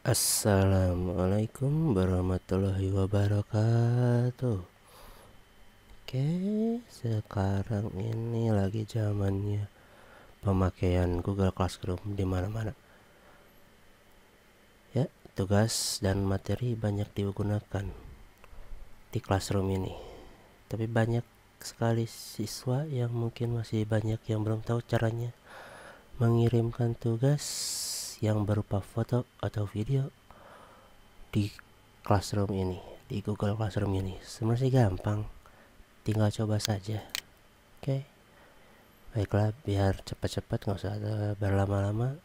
Assalamualaikum warahmatullahi wabarakatuh Oke sekarang ini lagi zamannya pemakaian Google Classroom di mana-mana ya tugas dan materi banyak digunakan di classroom ini tapi banyak sekali siswa yang mungkin masih banyak yang belum tahu caranya mengirimkan tugas yang berupa foto atau video di Classroom ini, di Google Classroom ini. Sebenarnya gampang, tinggal coba saja. Oke, okay. baiklah, biar cepat-cepat nggak usah berlama-lama.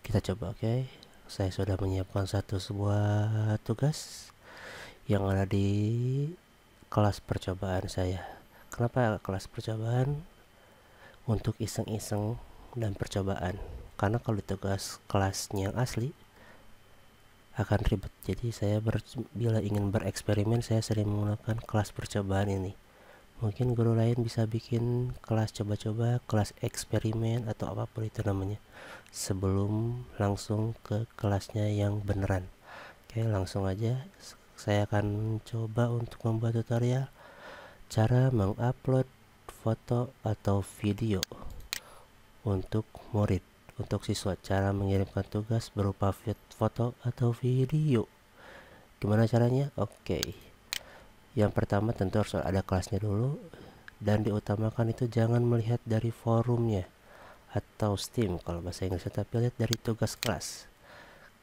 Kita coba, oke. Okay. Saya sudah menyiapkan satu sebuah tugas yang ada di kelas percobaan saya. Kenapa kelas percobaan? Untuk iseng-iseng dan percobaan karena kalau tugas kelasnya yang asli akan ribet jadi saya ber, bila ingin bereksperimen saya sering menggunakan kelas percobaan ini mungkin guru lain bisa bikin kelas coba-coba kelas eksperimen atau apapun itu namanya sebelum langsung ke kelasnya yang beneran oke langsung aja saya akan coba untuk membuat tutorial cara mengupload foto atau video untuk murid untuk siswa, cara mengirimkan tugas berupa foto atau video. Gimana caranya? Oke. Yang pertama tentu harus ada kelasnya dulu dan diutamakan itu jangan melihat dari forumnya atau STEAM kalau bahasa Inggris tapi lihat dari tugas kelas.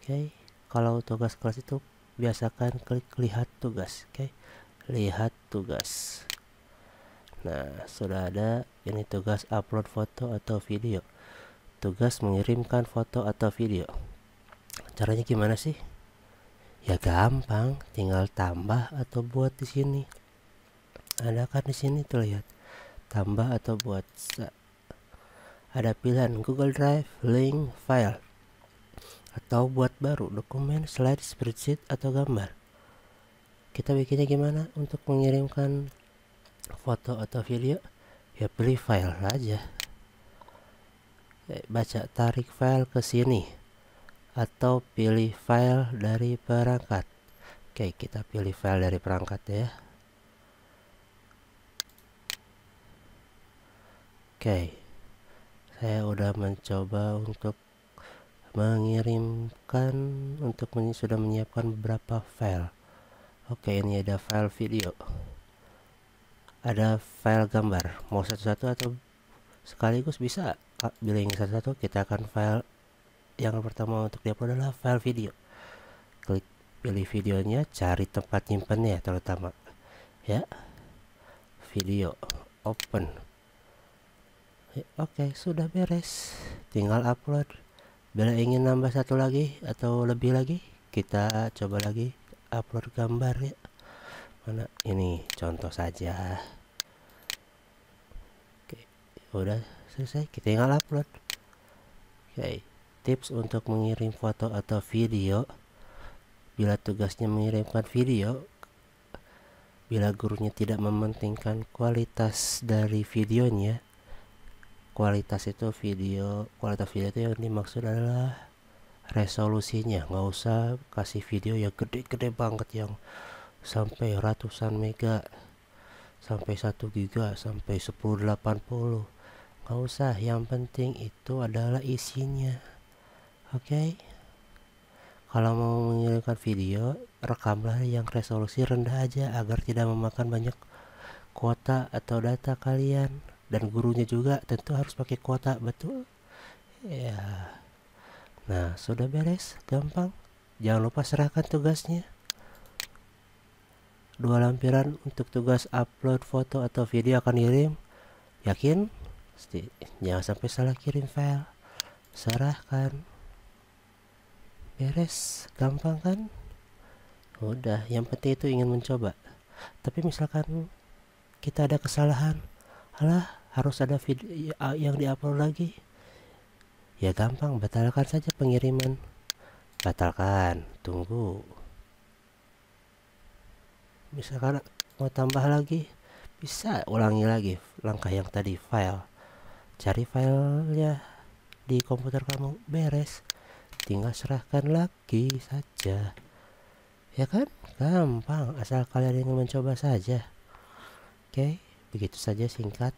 Oke. Kalau tugas kelas itu biasakan klik lihat tugas, oke. Lihat tugas. Nah, sudah ada ini tugas upload foto atau video tugas mengirimkan foto atau video caranya gimana sih ya gampang tinggal tambah atau buat di sini ada kan di sini terlihat, tambah atau buat ada pilihan Google Drive link file atau buat baru dokumen slide spreadsheet atau gambar kita bikinnya gimana untuk mengirimkan foto atau video ya pilih file aja Eh, baca tarik file ke sini atau pilih file dari perangkat oke kita pilih file dari perangkat ya oke saya udah mencoba untuk mengirimkan untuk men sudah menyiapkan beberapa file oke ini ada file video ada file gambar mau satu-satu atau sekaligus bisa bila ingin satu-satu kita akan file yang pertama untuk diupload adalah file video klik pilih videonya cari tempat nyimpannya ya, terutama ya video open ya, oke okay, sudah beres tinggal upload bila ingin nambah satu lagi atau lebih lagi kita coba lagi upload gambar ya mana ini contoh saja udah selesai kita tinggal upload oke okay. tips untuk mengirim foto atau video bila tugasnya mengirimkan video bila gurunya tidak mementingkan kualitas dari videonya kualitas itu video kualitas video itu yang dimaksud adalah resolusinya nggak usah kasih video yang gede-gede banget yang sampai ratusan mega sampai 1 giga sampai 1080 Gak usah, yang penting itu adalah isinya. Oke. Okay? Kalau mau mengirimkan video, rekamlah yang resolusi rendah aja agar tidak memakan banyak kuota atau data kalian dan gurunya juga tentu harus pakai kuota, betul? Ya. Nah, sudah beres, gampang. Jangan lupa serahkan tugasnya. Dua lampiran untuk tugas upload foto atau video akan dirim. Yakin? jangan sampai salah kirim file serahkan beres gampang kan udah yang penting itu ingin mencoba tapi misalkan kita ada kesalahan alah harus ada video ya, yang diupload lagi ya gampang batalkan saja pengiriman batalkan tunggu misalkan mau tambah lagi bisa ulangi lagi langkah yang tadi file cari filenya di komputer kamu beres tinggal serahkan lagi saja ya kan gampang asal kalian ingin mencoba saja oke begitu saja singkat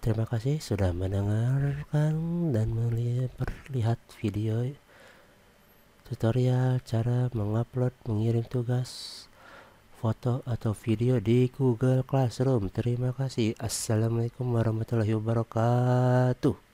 terima kasih sudah mendengarkan dan melihat video tutorial cara mengupload mengirim tugas foto atau video di Google Classroom. Terima kasih. Assalamualaikum warahmatullahi wabarakatuh.